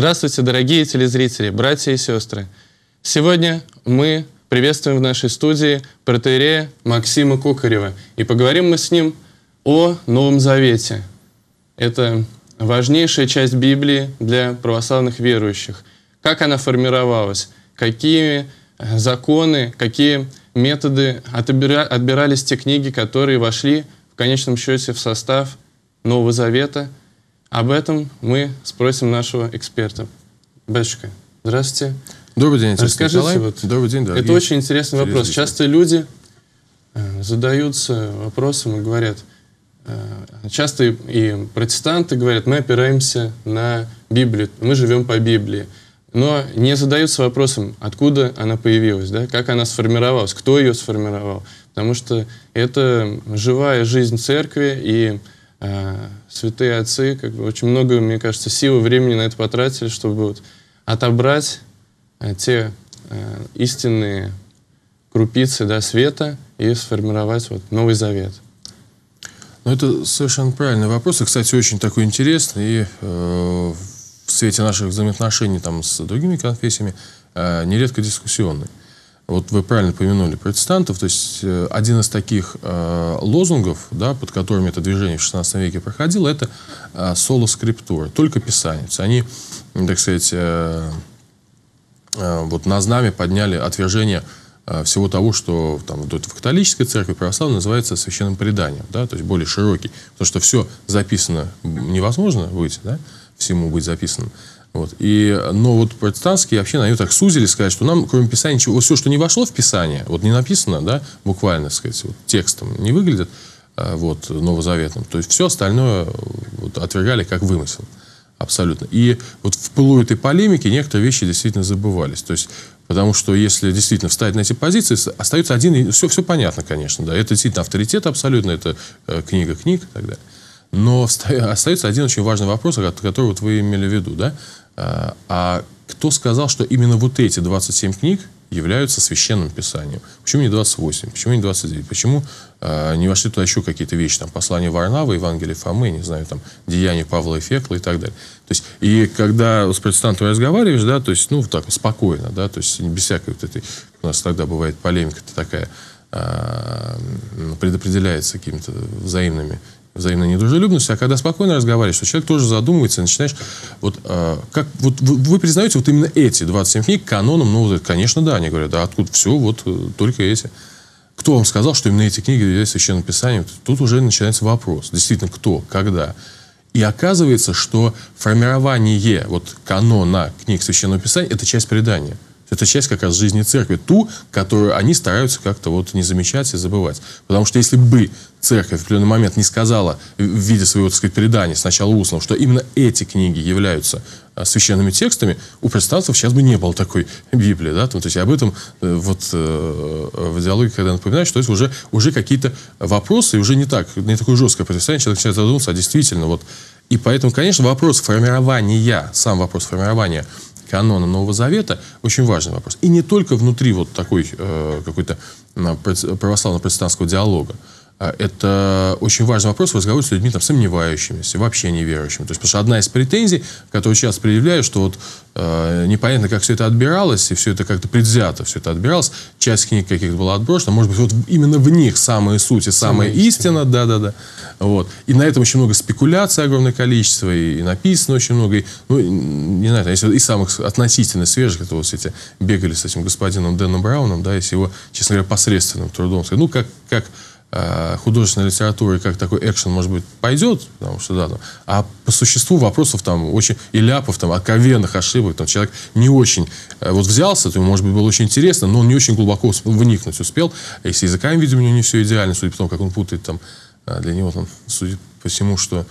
Здравствуйте, дорогие телезрители, братья и сестры. Сегодня мы приветствуем в нашей студии протеерея Максима Кукарева. И поговорим мы с ним о Новом Завете. Это важнейшая часть Библии для православных верующих. Как она формировалась, какие э, законы, какие методы отбира отбирались те книги, которые вошли в конечном счете в состав Нового Завета – об этом мы спросим нашего эксперта. Батюшка, здравствуйте. Добрый день, Расскажите, Николай. вот, Добрый день, дорогие. Это очень интересный вопрос. Зрители. Часто люди э, задаются вопросом и говорят, э, часто и, и протестанты говорят, мы опираемся на Библию, мы живем по Библии, но не задаются вопросом, откуда она появилась, да, как она сформировалась, кто ее сформировал, потому что это живая жизнь церкви, и а, святые отцы, как бы очень много, мне кажется, силы, времени на это потратили, чтобы вот отобрать а, те а, истинные крупицы да, света и сформировать вот Новый Завет. Ну, это совершенно правильный вопрос, и, кстати, очень такой интересный, и э, в свете наших взаимоотношений там, с другими конфессиями э, нередко дискуссионный. Вот вы правильно помянули протестантов. То есть э, один из таких э, лозунгов, да, под которыми это движение в XVI веке проходило, это э, соло скриптура, только писаницы. Они, так сказать, э, э, вот на знаме подняли отвержение э, всего того, что там, вот в католической церкви православной называется священным преданием, да, то есть более широкий. Потому что все записано невозможно быть, да, всему быть записанным. Вот. И, но ну, вот протестантские вообще на так сузили, сказать, что нам, кроме Писания, ничего, вот все, что не вошло в Писание, вот не написано, да, буквально, сказать, вот текстом не выглядит, а, вот, новозаветным, то есть все остальное вот, отвергали как вымысел. Абсолютно. И вот в пылу этой полемики некоторые вещи действительно забывались. То есть Потому что если действительно встать на эти позиции, остается один... Все, все понятно, конечно, да. Это действительно авторитет абсолютно, это э, книга книг и так далее. Но остается один очень важный вопрос, который вот вы имели в виду, да? А кто сказал, что именно вот эти 27 книг являются священным писанием? Почему не 28? Почему не 29? Почему а, не вошли туда еще какие-то вещи? Там послание Варнава, Евангелие Фомы, не знаю, там деяния Павла и Фекла и так далее. То есть, и когда с протестантом разговариваешь, да, то есть, ну, так, спокойно, да, то есть, без всякой вот этой, у нас тогда бывает полемика-то такая, а, предопределяется какими-то взаимными взаимной недружелюбностью, а когда спокойно разговариваешь, что человек тоже задумывается, начинаешь... Вот, э, как, вот вы, вы признаете вот именно эти 27 книг каноном? Ну, вот, конечно, да. Они говорят, да откуда? Все, вот э, только эти. Кто вам сказал, что именно эти книги являются священным писанием? Тут уже начинается вопрос. Действительно, кто? Когда? И оказывается, что формирование вот канона книг священного писания – это часть предания. Это часть как раз жизни церкви, ту, которую они стараются как-то вот не замечать и забывать. Потому что если бы церковь в определенный момент не сказала в виде своего, так сказать, предания, сначала устного, что именно эти книги являются а, священными текстами, у протестантов сейчас бы не было такой Библии. Да? То есть об этом э, вот э, в диалоге, когда напоминаю, что есть уже, уже какие-то вопросы, уже не так, не такое жесткое представление человек начинает задумываться, а действительно вот. И поэтому, конечно, вопрос формирования, сам вопрос формирования – канона Нового Завета, очень важный вопрос. И не только внутри вот такой э, какой-то православно-протестантского диалога. А, это очень важный вопрос в разговоре с людьми, там, сомневающимися, вообще неверующими. То есть, потому что одна из претензий, которую сейчас предъявляю, что вот э, непонятно, как все это отбиралось, и все это как-то предвзято, все это отбиралось, часть книг каких-то была отброшена, может быть, вот именно в них самая суть и самая, самая истина, да-да-да. Вот. И на этом очень много спекуляций, огромное количество, и, и написано очень много, и, ну, не знаю, если и самых относительно свежих, это вот эти бегали с этим господином Дэном Брауном, да, и с его, честно говоря, посредственным трудом, ну, как, как Э, художественной литературы как такой экшен, может быть, пойдет, потому что, да, там, а по существу вопросов там очень, и ляпов там, откровенных ошибок, там, человек не очень э, вот взялся, то ему, может быть, было очень интересно, но он не очень глубоко вникнуть успел, а и с языками, видимо, у него не все идеально, судя по тому, как он путает там, э, для него там, судя по всему, что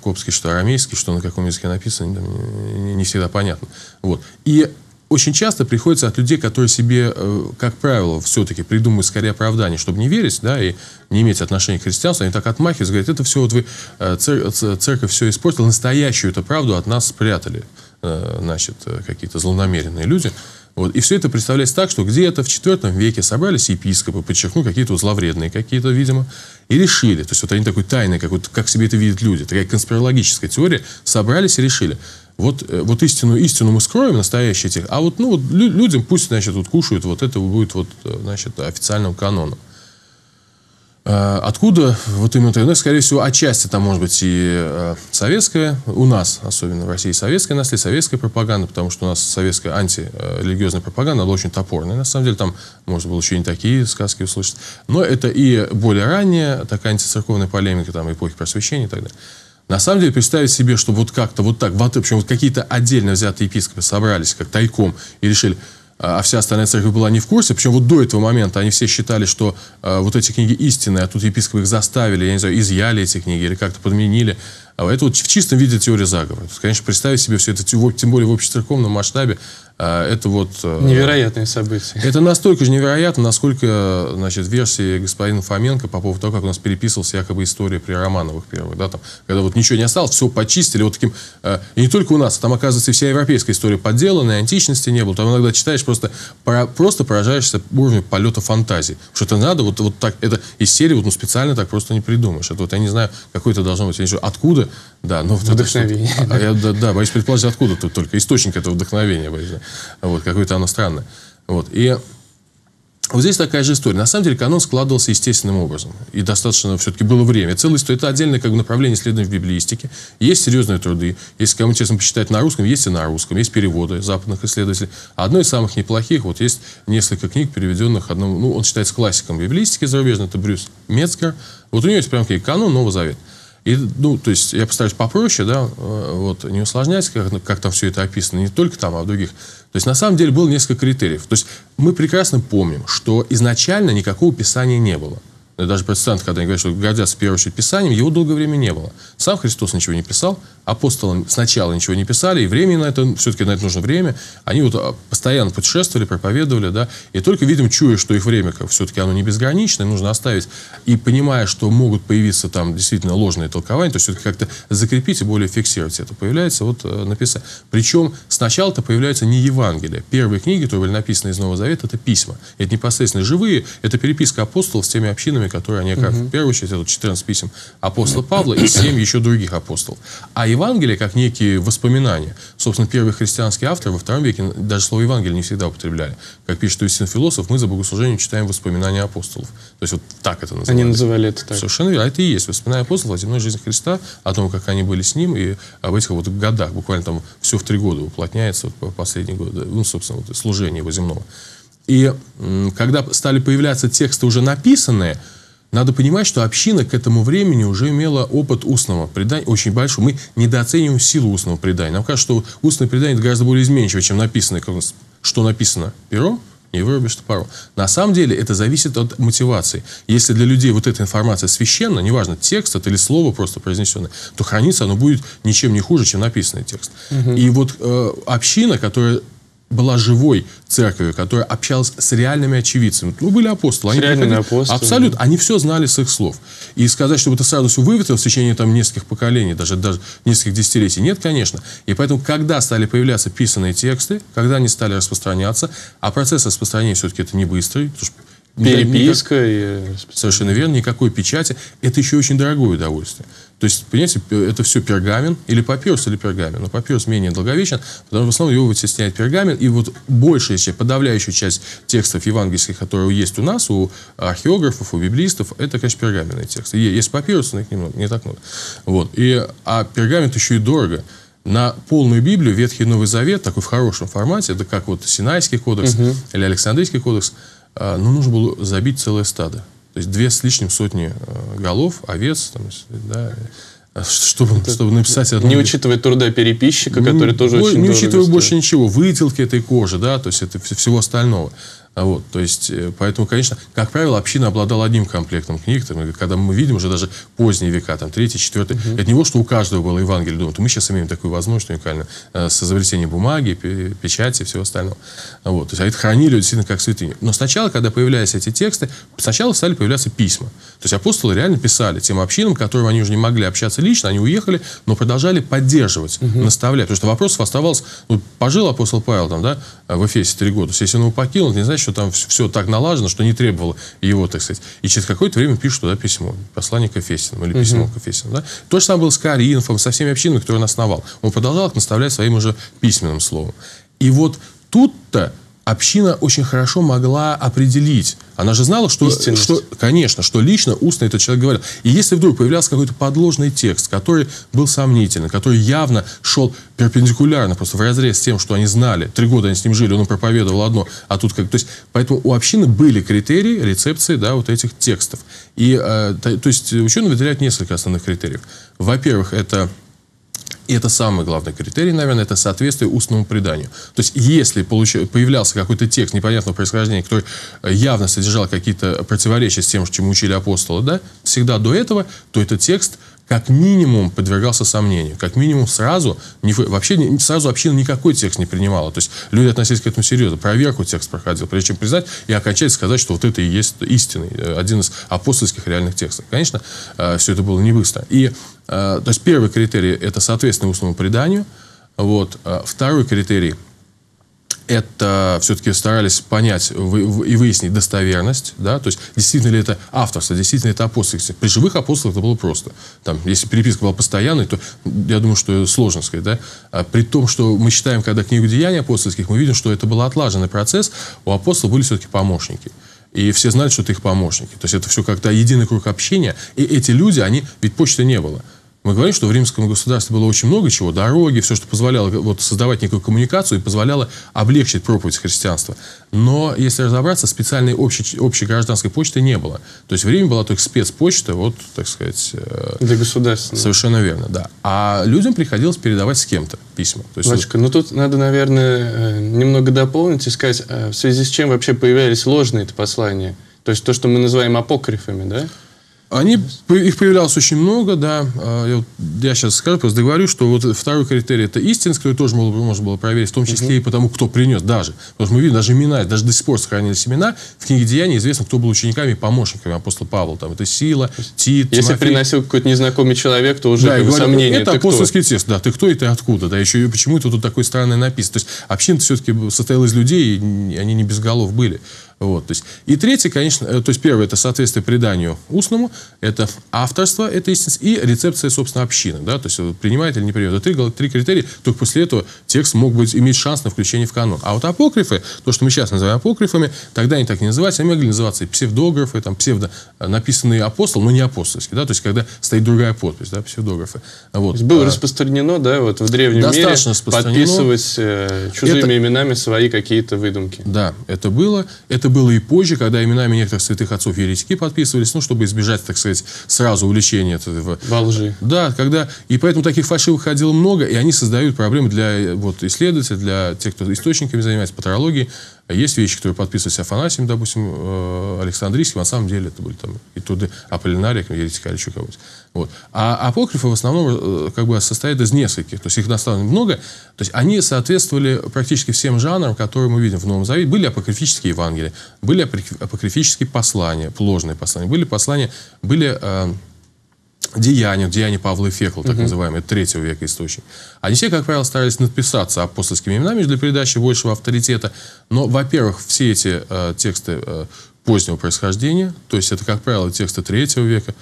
копский, что арамейский, что на каком языке написано, не, не всегда понятно. Вот. И очень часто приходится от людей, которые себе, э, как правило, все-таки придумывают скорее оправдание, чтобы не верить, да, и не иметь отношения к христианству, они так отмахиваются, говорят, это все, вот вы, э, церковь все испортила, настоящую эту правду от нас спрятали, э, значит, какие-то злонамеренные люди. Вот. И все это представляется так, что где-то в IV веке собрались епископы, подчеркну, какие-то зловредные какие-то, видимо, и решили. То есть вот они такой тайный, как, вот, как себе это видят люди, такая конспирологическая теория, собрались и решили. Вот, э, вот истину, истину мы скроем, настоящие этих, а вот, ну, вот лю людям пусть, значит, вот кушают, вот это будет вот, э, значит, официальным каноном. А, откуда вот именно ТНФ? Ну, скорее всего, отчасти там может быть и а, советская, у нас, особенно в России, советская наследие, советская пропаганда, потому что у нас советская антирелигиозная пропаганда, была очень топорная. На самом деле, там можно было еще не такие сказки услышать. Но это и более ранняя такая антицерковная полемика, там, эпохи просвещения и так далее. На самом деле, представить себе, что вот как-то вот так, в общем, вот какие-то отдельно взятые епископы собрались как тайком и решили, а, а вся остальная церковь была не в курсе, причем вот до этого момента они все считали, что э, вот эти книги истинные, а тут епископы их заставили, я не знаю, изъяли эти книги или как-то подменили. А Это вот в чистом виде теория заговора. конечно, представить себе все это, тем более в общецерковном масштабе, а, это вот... Э, Невероятные события. Это настолько же невероятно, насколько, значит, версии господина Фоменко по поводу того, как у нас переписывалась якобы история при Романовых первых, да, там, когда вот ничего не осталось, все почистили, вот таким... Э, и не только у нас, а там, оказывается, вся европейская история подделана, и античности не было. Там иногда читаешь, просто, просто поражаешься уровню полета фантазии. Что это надо, вот, вот так, это из серии вот, ну, специально так просто не придумаешь. Это вот, я не знаю, какой это должно быть, я не знаю, откуда да, ну, но вдохновение. Это, а, а да. Я, да, да, боюсь предположить, откуда тут только источник этого вдохновения. Боюсь, да. Вот, какое-то оно странное. Вот, и вот здесь такая же история. На самом деле канон складывался естественным образом. И достаточно все-таки было время. Целая история. Это отдельное как бы, направление исследований в библиистике. Есть серьезные труды. Если кому честно почитать на русском, есть и на русском. Есть переводы западных исследователей. Одно из самых неплохих, вот есть несколько книг, переведенных одному, ну, он считается классиком библиистики зарубежной, это Брюс Мецкер. Вот у него есть прям книга «Канон Нового Завет. И, ну, то есть я постараюсь попроще, да, э, вот, не усложнять, как, ну, как там все это описано, не только там, а в других. То есть на самом деле было несколько критериев. То есть мы прекрасно помним, что изначально никакого писания не было даже протестанты, когда они говорят, что гордятся в первую очередь Писанием, его долгое время не было. Сам Христос ничего не писал, апостолы сначала ничего не писали, и времени на это, все-таки на это нужно время. Они вот а, постоянно путешествовали, проповедовали, да, и только, видим, чуя, что их время, как все-таки оно не безграничное, нужно оставить, и понимая, что могут появиться там действительно ложные толкования, то все-таки как-то закрепить и более фиксировать это. Появляется вот э, написано. Причем сначала-то появляется не Евангелие. Первые книги, которые были написаны из Нового Завета, это письма. Это непосредственно живые, это переписка апостолов с теми общинами, письмами, которые они, как, угу. в первую очередь, это 14 писем апостола Павла и 7 еще других апостолов. А Евангелие, как некие воспоминания, собственно, первые христианские авторы во втором веке даже слово Евангелие не всегда употребляли. Как пишет Иосиф Философ, мы за богослужением читаем воспоминания апостолов. То есть вот так это называли. Они называли это так. Совершенно верно. А это и есть воспоминания апостолов о земной жизни Христа, о том, как они были с ним, и об этих вот годах, буквально там все в три года уплотняется, вот последний год, ну, собственно, вот служение его земного. И когда стали появляться тексты уже написанные, надо понимать, что община к этому времени уже имела опыт устного предания очень большой. Мы недооцениваем силу устного предания. Нам кажется, что устное предание это гораздо более изменчиво, чем написано, что написано пером, не вырубишь топором. На самом деле это зависит от мотивации. Если для людей вот эта информация священна, неважно, текст это или слово просто произнесенное, то храниться оно будет ничем не хуже, чем написанный текст. Угу. И вот э, община, которая была живой церковью, которая общалась с реальными очевидцами. Ну, были апостолы. Они реальными апостолы. Абсолютно. Они все знали с их слов. И сказать, чтобы это сразу все выветрилось в течение там, нескольких поколений, даже, даже нескольких десятилетий, нет, конечно. И поэтому, когда стали появляться писанные тексты, когда они стали распространяться, а процесс распространения все-таки это не быстрый, потому что Переписка, никак... и... Э, совершенно верно, никакой печати. Это еще очень дорогое удовольствие. То есть, понимаете, это все пергамен или папирус, или пергамен. Но папирус менее долговечен, потому что в основном его вытесняет пергамен. И вот большая часть, подавляющая часть текстов евангельских, которые есть у нас, у археографов, у библистов, это, конечно, пергаменные тексты. Есть папирус, но их немного, не так много. Вот. И, а пергамент еще и дорого на полную Библию, Ветхий и Новый Завет, такой в хорошем формате, это как вот Синайский кодекс угу. или Александрийский кодекс – а, ну нужно было забить целое стадо. То есть две с лишним сотни э, голов, овец, там, да, э, чтобы, чтобы написать одну... Не учитывая труда переписчика, ну, который тоже очень Не учитывая стоит. больше ничего, выделки этой кожи, да, то есть это всего остального. А вот, то есть, э, поэтому, конечно, как правило, община обладала одним комплектом книг. Там, когда мы видим уже даже поздние века, там, третий, четвертый, угу. Uh-huh. от него, что у каждого было Евангелие, думают, мы сейчас имеем такую возможность уникальную, э, с изобретением бумаги, печати и всего остального. А вот, то есть, а это хранили действительно как святыни. Но сначала, когда появлялись эти тексты, сначала стали появляться письма. То есть, апостолы реально писали тем общинам, которым они уже не могли общаться лично, они уехали, но продолжали поддерживать, Uh-huh. наставлять. Потому что вопросов оставалось, ну, пожил апостол Павел там, да, в Эфесе три года, то есть, если он его покинул, не значит, все там все, все так налажено, что не требовало его, так сказать. И через какое-то время пишут туда письмо, послание к Эфесину или письмо угу. к Эфесину. Да? То же самое было с Каринфом, со всеми общинами, которые он основал. Он продолжал их наставлять своим уже письменным словом. И вот тут-то община очень хорошо могла определить, она же знала, что, что конечно, что лично, устно этот человек говорил. И если вдруг появлялся какой-то подложный текст, который был сомнительный, который явно шел перпендикулярно, просто в разрез с тем, что они знали. Три года они с ним жили, он проповедовал одно, а тут как... То есть, поэтому у общины были критерии рецепции, да, вот этих текстов. И, э, то есть, ученые выделяют несколько основных критериев. Во-первых, это и это самый главный критерий, наверное, это соответствие устному преданию. То есть, если получ... появлялся какой-то текст непонятного происхождения, который э, явно содержал какие-то противоречия с тем, чему учили апостолы, да, всегда до этого, то этот текст как минимум подвергался сомнению. Как минимум сразу, не, вообще не, сразу община никакой текст не принимала. То есть люди относились к этому серьезно. Проверку текст проходил, прежде чем признать и окончательно сказать, что вот это и есть истинный, э, один из апостольских реальных текстов. Конечно, э, все это было не быстро. И Э, то есть первый критерий – это соответственно, устному преданию. Вот. Э, второй критерий – это все-таки старались понять и выяснить достоверность, да, то есть действительно ли это авторство, действительно ли это апостольство. При живых апостолах это было просто. Там, если переписка была постоянной, то я думаю, что сложно сказать, да. А при том, что мы считаем, когда книгу деяний апостольских, мы видим, что это был отлаженный процесс, у апостолов были все-таки помощники. И все знали, что это их помощники. То есть это все как-то единый круг общения. И эти люди, они, ведь почты не было. Мы говорим, что в римском государстве было очень много чего, дороги, все, что позволяло вот, создавать некую коммуникацию и позволяло облегчить проповедь христианства. Но, если разобраться, специальной общей, общей гражданской почты не было. То есть в Риме была только спецпочта, вот, так сказать... Э, Для государства. Совершенно верно, да. А людям приходилось передавать с кем-то письма. То есть, Вачка, вот... ну тут надо, наверное, э, немного дополнить и сказать, а в связи с чем вообще появлялись ложные послания. То есть то, что мы называем апокрифами, да? Они, их появлялось очень много, да. А, я, я сейчас скажу, просто договорю, что вот второй критерий – это истинность, который тоже можно, можно было проверить, в том числе угу. и потому, кто принес даже. Потому что мы видим, даже имена, даже до сих пор сохранились имена. В книге «Деяний» известно, кто был учениками и помощниками апостола Павла. Там, это Сила, Тит, Если Тимофей. приносил какой-то незнакомый человек, то уже да, как бы, сомнения. Это апостольский кто? текст, да. Ты кто и ты откуда? Да, еще и почему это тут такое странное написано. То есть община-то все-таки состояла из людей, и они не без голов были. Вот, то есть. И третье, конечно, э, то есть первое, это соответствие преданию устному, это авторство этой истинности и рецепция, собственно, общины. Да? То есть принимает или не принимает. Это три, три критерия, только после этого текст мог быть, иметь шанс на включение в канон. А вот апокрифы, то, что мы сейчас называем апокрифами, тогда они так не назывались, они могли называться и псевдографы, там, псевдо э, написанные апостол, но не апостольские. Да? То есть когда стоит другая подпись, да, псевдографы. Вот. То есть было а, распространено, да, вот в древнем достаточно мире подписывать э, чужими это, именами свои какие-то выдумки. Да, это было. Это это было и позже, когда именами некоторых святых отцов еретики подписывались, ну, чтобы избежать, так сказать, сразу увлечения этого. Во лжи. Да, когда... И поэтому таких фальшивых ходило много, и они создают проблемы для э, вот, исследователей, для тех, кто источниками занимается, патрологией. Есть вещи, которые подписывались Афанасием, допустим, э, Александрийским, а на самом деле это были там и туды Аполлинария, Еретика или еще кого-то. Вот. А апокрифы в основном э, как бы состоят из нескольких, то есть их доставлено много. То есть они соответствовали практически всем жанрам, которые мы видим в Новом Завете. Были апокрифические Евангелия, были апокрифические послания, ложные послания, были послания, были э, деяния, деяния Павла и Фекла, так угу. называемые, третьего века источник. Они все, как правило, старались надписаться апостольскими именами для передачи большего авторитета. Но, во-первых, все эти э, тексты э, позднего происхождения, то есть это, как правило, тексты третьего века,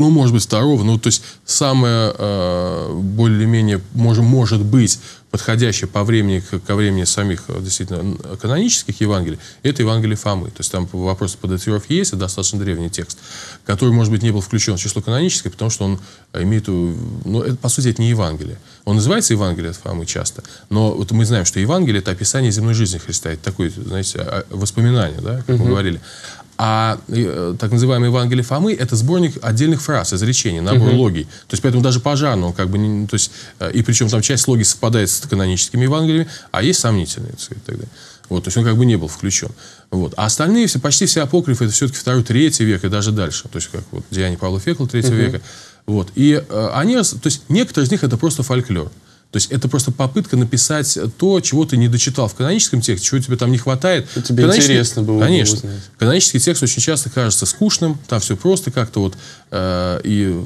ну, может быть, второго, ну, то есть самое э, более-менее, может, может быть, подходящее по времени, ко времени самих э, действительно канонических Евангелий, это Евангелие Фомы. То есть там вопрос по датировке есть, это достаточно древний текст, который, может быть, не был включен в число каноническое, потому что он э, имеет, э, ну, это, по сути, это не Евангелие. Он называется Евангелие от Фомы часто, но вот мы знаем, что Евангелие – это описание земной жизни Христа, это такое, знаете, а, воспоминание, да, как угу. мы говорили. А э, так называемый Евангелие Фомы – это сборник отдельных фраз, изречений, набор угу. логий. То есть, поэтому даже по как бы не... То есть, э, и причем там часть логий совпадает с каноническими Евангелиями, а есть сомнительные. Так далее. Вот, то есть он как бы не был включен. Вот. А остальные все, почти все апокрифы, это все-таки второй, третий век и даже дальше. То есть, как вот Диане Павла Фекла третьего угу. века. Вот. И э, они, то есть, некоторые из них это просто фольклор. То есть это просто попытка написать то, чего ты не дочитал в каноническом тексте, чего тебе там не хватает. Тебе Канонический... интересно было Конечно. узнать. Канонический текст очень часто кажется скучным, там все просто как-то вот, э, и,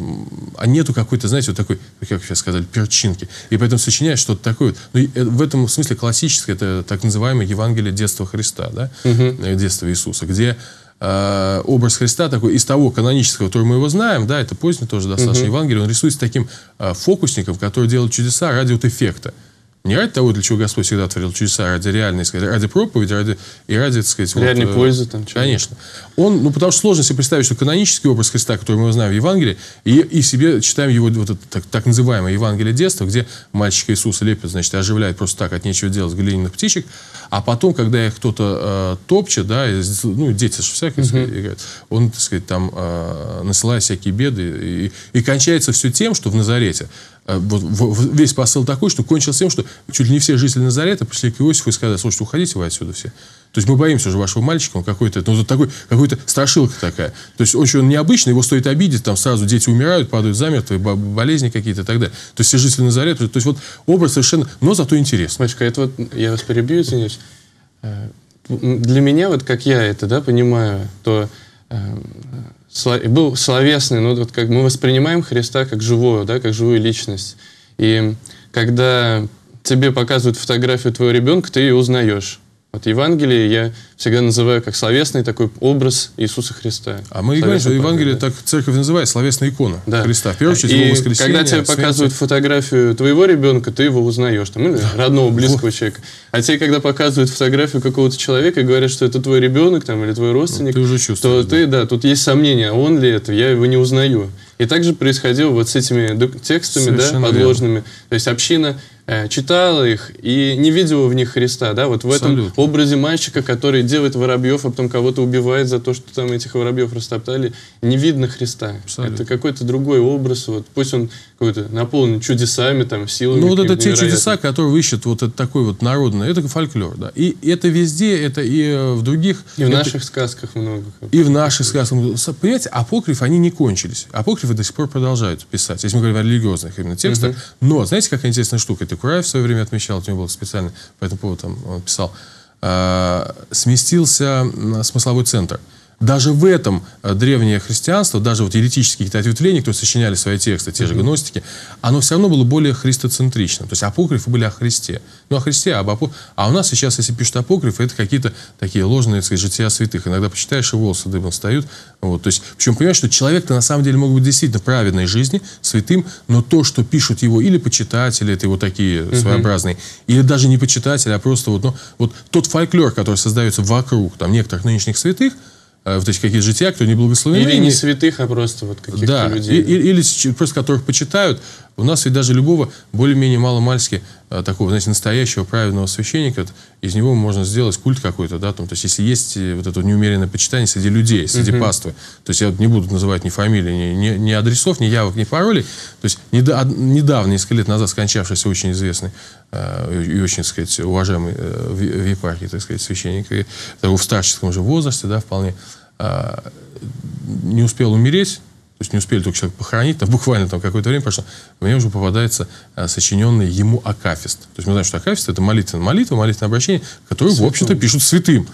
а нету какой-то, знаете, вот такой, как сейчас сказали, перчинки. И поэтому сочиняешь что-то такое. Но ну, э, в этом смысле классическое, это так называемое Евангелие детства Христа, да? угу. детства Иисуса, где Э, образ Христа такой из того канонического, который мы его знаем, да, это позднее тоже достаточно угу. Евангелие, он рисуется таким э, фокусником, который делает чудеса ради вот эффекта не ради того, для чего Господь всегда творил чудеса, а ради реальной, сказать, ради проповеди, ради, и ради, так сказать... Реальной вот, э, пользы там. Чего конечно. Он, ну, потому что сложно себе представить, что канонический образ Христа, который мы знаем в Евангелии, и, и себе читаем его вот это, так, так называемое Евангелие детства, где мальчика Иисуса лепит, значит, оживляет просто так, от нечего делать глиняных птичек, а потом, когда их кто-то э, топчет, да, и, ну, дети же всякие, угу. uh играют, он, так сказать, там э, насылает всякие беды, и, и кончается все тем, что в Назарете Э, вот, весь посыл такой, что кончился тем, что чуть ли не все жители Назарета пришли к Иосифу и сказали, слушайте, уходите вы отсюда все. То есть мы боимся уже вашего мальчика, он какой-то, ну, вот такой, какой-то страшилка такая. То есть очень он необычный, его стоит обидеть, там сразу дети умирают, падают замертво, болезни какие-то и так далее. То есть все жители Назарета, то есть вот образ совершенно, но зато интересный. Мальчика, это вот, я вас перебью, извиняюсь. Э, для меня, вот как я это, да, понимаю, то э, был словесный, но ну, вот как мы воспринимаем Христа как живую, да, как живую личность. И когда тебе показывают фотографию твоего ребенка, ты ее узнаешь. Вот Евангелие я всегда называю как словесный такой образ Иисуса Христа. А мы говорим, что Евангелие так церковь называет, словесная икона да. Христа. В первую очередь, и его воскресение. когда тебе смерти. показывают фотографию твоего ребенка, ты его узнаешь, там, или родного, близкого вот. человека. А тебе, когда показывают фотографию какого-то человека и говорят, что это твой ребенок там, или твой родственник, ну, ты уже то да. ты, да, тут есть сомнения, а он ли это, я его не узнаю. И также происходило вот с этими текстами, да, подложными. Верно. То есть община Э, читал их и не видел в них Христа, да, вот в Абсолютно. этом образе мальчика, который делает воробьев, а потом кого-то убивает за то, что там этих воробьев растоптали, не видно Христа. Абсолютно. Это какой-то другой образ, вот пусть он какой-то наполнен чудесами, там, силами. Ну вот это те чудеса, которые ищет вот это такой вот народный, это фольклор, да, и это везде, это и э, в других. И это... в наших сказках много. И в наших сказках. Понимаете, апокрифы, они не кончились. Апокрифы до сих пор продолжают писать, если мы говорим о религиозных именно текстах. Угу. Но, знаете, какая интересная штука? Это и Кураев в свое время отмечал, у него был специальный по этому поводу, там, он писал, э, сместился смысловой центр. Даже в этом э, древнее христианство, даже вот еретические какие-то ответвления, кто сочиняли свои тексты, те же гностики, оно все равно было более христоцентричным. То есть апокрифы были о Христе. Ну, о Христе, об апо... А у нас сейчас, если пишут апокрифы, это какие-то такие ложные, так сказать, жития святых. Иногда почитаешь, и волосы дыбом встают. Вот. То есть, причем понимаешь, что человек-то на самом деле мог быть действительно праведной жизни, святым, но то, что пишут его или почитатели, это его такие своеобразные, или даже не почитатели, а просто вот, ну, вот тот фольклор, который создается вокруг там, некоторых нынешних святых, Э, в есть какие-то жития, кто не благословен. Или не святых, а просто вот каких-то да, людей. И, да, или просто которых почитают. У нас ведь даже любого более-менее маломальски э, такого, знаете, настоящего правильного священника, из него можно сделать культ какой-то, да, там, то есть если есть э, вот это неумеренное почитание среди людей, среди Uh -huh. паствы, то есть я не буду называть ни фамилии, ни, ни, ни адресов, ни явок, ни паролей, то есть недо, недавно, несколько лет назад скончавшийся очень известный э, и очень, так сказать, уважаемый э, в, в епархии, так сказать, священник, и, э, в старческом же возрасте, да, вполне, э, не успел умереть, есть не успели только человека похоронить, там буквально там какое-то время прошло, мне уже попадается а, сочиненный ему акафист. То есть мы знаем, что акафист это молитвенная молитва, молитвенное обращение, которое, Святым. в общем-то, пишут святым.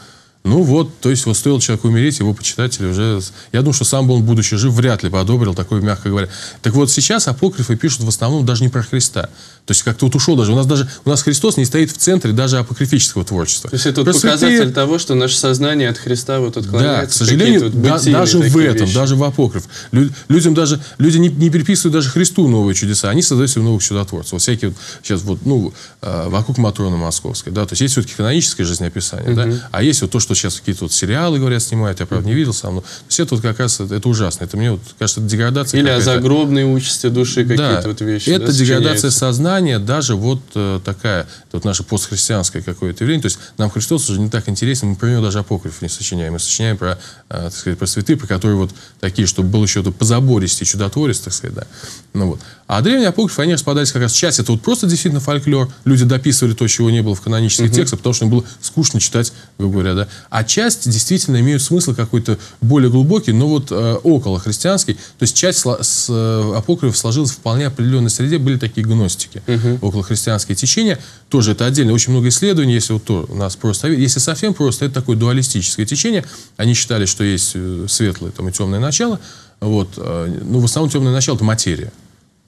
Ну вот, то есть вот стоило человеку умереть, его почитатели уже... Я думаю, что сам бы он, будучи жив, вряд ли бы одобрил такое, мягко говоря. Так вот, сейчас апокрифы пишут в основном даже не про Христа. То есть как-то вот ушел даже. У нас даже у нас Христос не стоит в центре даже апокрифического творчества. То есть это Просто показатель ты... того, что наше сознание от Христа вот отклоняется. Да, к сожалению, вот да, даже в этом, вещи. даже в апокриф. Лю, людям даже, люди не, не переписывают даже Христу новые чудеса, они создают себе новых чудотворцев. Вот всякие вот, сейчас вот, ну, а, вокруг Матрона Московской, да, то есть есть все-таки каноническое жизнеописание, угу. да, а есть вот то, что что сейчас какие-то вот сериалы, говорят, снимают, я, правда, не видел сам. Но все тут как раз это ужасно. Это мне вот, кажется, деградация. Или о загробной участи души какие-то да, вот вещи. Это да, деградация сознания, даже вот э, такая, вот наше постхристианское какое-то время То есть нам Христос уже не так интересен, мы про него даже апокриф не сочиняем. Мы сочиняем про, э, так сказать, про святые, про которые вот такие, чтобы было еще это позабористее, чудотворец, так сказать, да. Ну вот. А древние апокрифы, они распадались как раз. Часть это вот просто действительно фольклор. Люди дописывали то, чего не было в канонических угу. текстах, потому что им было скучно читать, говоря, да а часть действительно имеют смысл какой-то более глубокий, но вот э, около христианский. То есть часть сло- с, э, апокрифов сложилась в вполне определенной среде, были такие гностики, около христианские течения. Тоже это отдельно, очень много исследований, если вот то нас просто... Если совсем просто, это такое дуалистическое течение. Они считали, что есть э, светлое там, и темное начало, вот. Э, ну, в основном темное начало – это материя.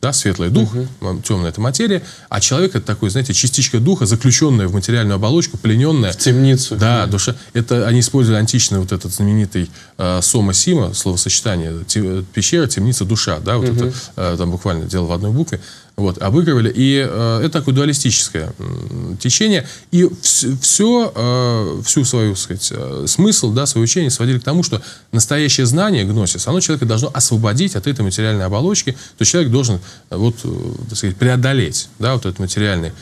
Да, светлый дух, угу. темная это материя, а человек это такой, знаете, частичка духа, заключенная в материальную оболочку, плененная. В темницу. Да, да. душа. Это они использовали античный вот этот знаменитый э, сома сима словосочетание те, пещера, темница, душа, да, вот угу. это э, там буквально дело в одной букве. Вот, обыгрывали. И э, это такое дуалистическое течение. И вс- все, э, всю свою, сказать, э, смысл, да, свое учение сводили к тому, что настоящее знание, гносис, оно человека должно освободить от этой материальной оболочки. То есть человек должен, э, вот, э, так сказать, преодолеть, да, вот этот материальный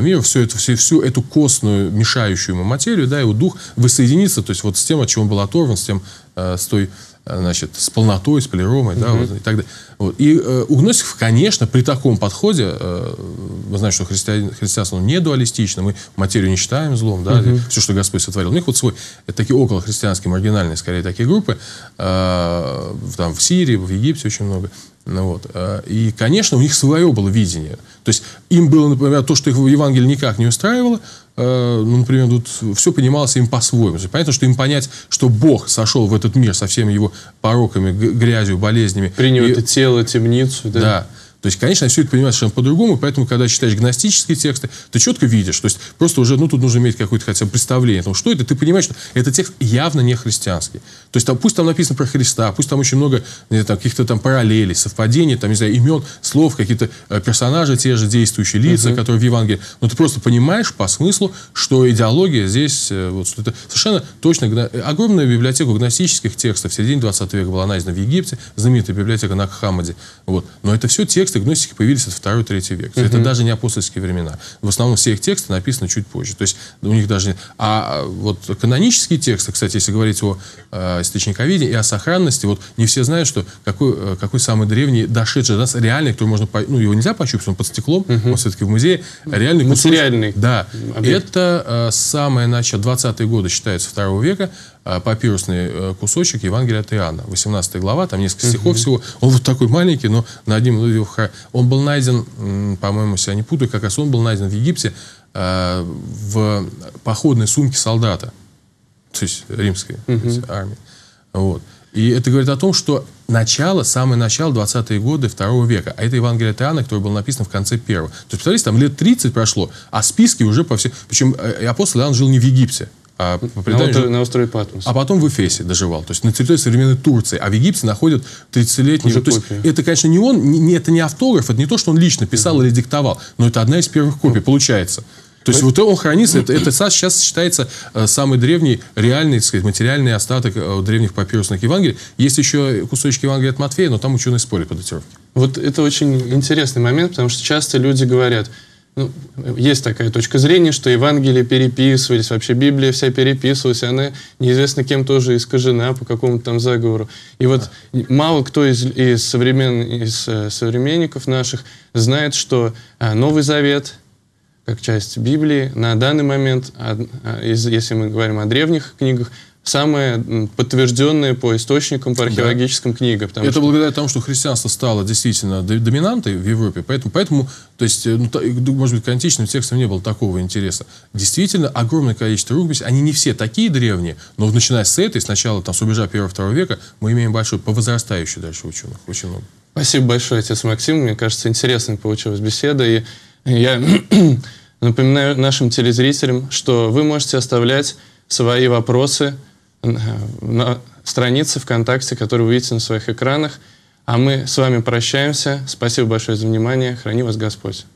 мир, всю эту, всю, всю эту костную, мешающую ему материю, да, его дух воссоединиться, то есть вот с тем, от чего он был оторван, с тем, э, с той Э, значит, с полнотой, с полиромой, угу. да, вот, и так далее. Вот. И э, у гностиков конечно, при таком подходе, э, вы знаете, что христиан, христианство ну, не дуалистично, мы материю не считаем злом, да, угу. все, что Господь сотворил. У них вот свой, это такие околохристианские, маргинальные, скорее, такие группы, э, там, в Сирии, в Египте очень много. Ну, вот. Э, и, конечно, у них свое было видение. То есть им было, например, то, что их в Евангелии никак не устраивало, Э, ну, например, тут все понималось им по-своему. Понятно, что им понять, что Бог сошел в этот мир со всеми его пороками, грязью, болезнями. Принял и... это тело, темницу. Да. да то есть, конечно, они все это понимают совершенно по-другому, поэтому, когда читаешь гностические тексты, ты четко видишь, то есть просто уже, ну, тут нужно иметь какое-то хотя бы представление о том, что это, ты понимаешь, что этот текст явно не христианский. То есть, там, пусть там написано про Христа, пусть там очень много каких-то там параллелей, совпадений, там, не знаю, имен, слов, какие-то э, персонажи, те же действующие лица, uh-huh. которые в Евангелии, но ты просто понимаешь по смыслу, что идеология здесь, э, вот, что это совершенно точно, огромная библиотека гностических текстов в середине 20 века была найдена в Египте, знаменитая библиотека на Хамаде, вот, но это все текст тексты гностики появились от 2-3 века. Угу. Это даже не апостольские времена. В основном все их тексты написаны чуть позже. То есть у них даже... А, а вот канонические тексты, кстати, если говорить о э, источниковедении и о сохранности, вот не все знают, что какой, э, какой самый древний, дошедший до нас, реальный, который можно... Ну, его нельзя пощупать, он под стеклом, угу. он все-таки в музее. Реальный Материальный. Кусочек, да. Объект. Это э, самое начало, 20-е годы, считается, 2 века. Э, папирусный э, кусочек Евангелия от Иоанна, 18 глава, там несколько стихов угу. всего. Он вот такой маленький, но на одним его Он был найден, по-моему, если я не путаю, как раз он был найден в Египте э, в походной сумке солдата, то есть римской угу. есть, армии. Вот. И это говорит о том, что начало, самое начало 20-е годы второго века. А это Евангелие от Иоанна, которое было написано в конце первого. То есть, представляете, там лет 30 прошло, а списки уже по всей... Причем апостол Иоанн жил не в Египте. А, по ну, на, же... на острове Патмос. А потом в Эфесе доживал. То есть на территории современной Турции. А в Египте находят 30-летний... То есть, это, конечно, не он, не, это не автограф, это не то, что он лично писал угу. или диктовал. Но это одна из первых копий, получается. То есть, ну, вот он хранится, ну, это, это сейчас считается э, самый древний, реальный, так сказать, материальный остаток э, древних папирусных Евангелий. Есть еще кусочки Евангелия от Матфея, но там ученые спорят по датировке. Вот это очень интересный момент, потому что часто люди говорят, ну, есть такая точка зрения, что Евангелие переписывались, вообще Библия вся переписывалась, она неизвестно кем тоже искажена по какому-то там заговору. И вот мало кто из, из, современ, из э, современников наших знает, что а, Новый Завет, как часть Библии, на данный момент, а, если мы говорим о древних книгах, самые подтвержденные по источникам, по археологическим да. книгам. Это что... благодаря тому, что христианство стало действительно доминантой в Европе, поэтому, поэтому то есть, э, ну, та, может быть, к античным текстам не было такого интереса. Действительно, огромное количество рукописей, они не все такие древние, но начиная с этой, сначала там, с убежа 1-2 века, мы имеем большую, по возрастающей дальше ученых, очень много. Спасибо большое, отец Максим. Мне кажется, интересной получилась беседа. И я напоминаю нашим телезрителям, что вы можете оставлять свои вопросы, Э, на странице ВКонтакте, которую вы видите на своих экранах. А мы с вами прощаемся. Спасибо большое за внимание. Храни вас Господь.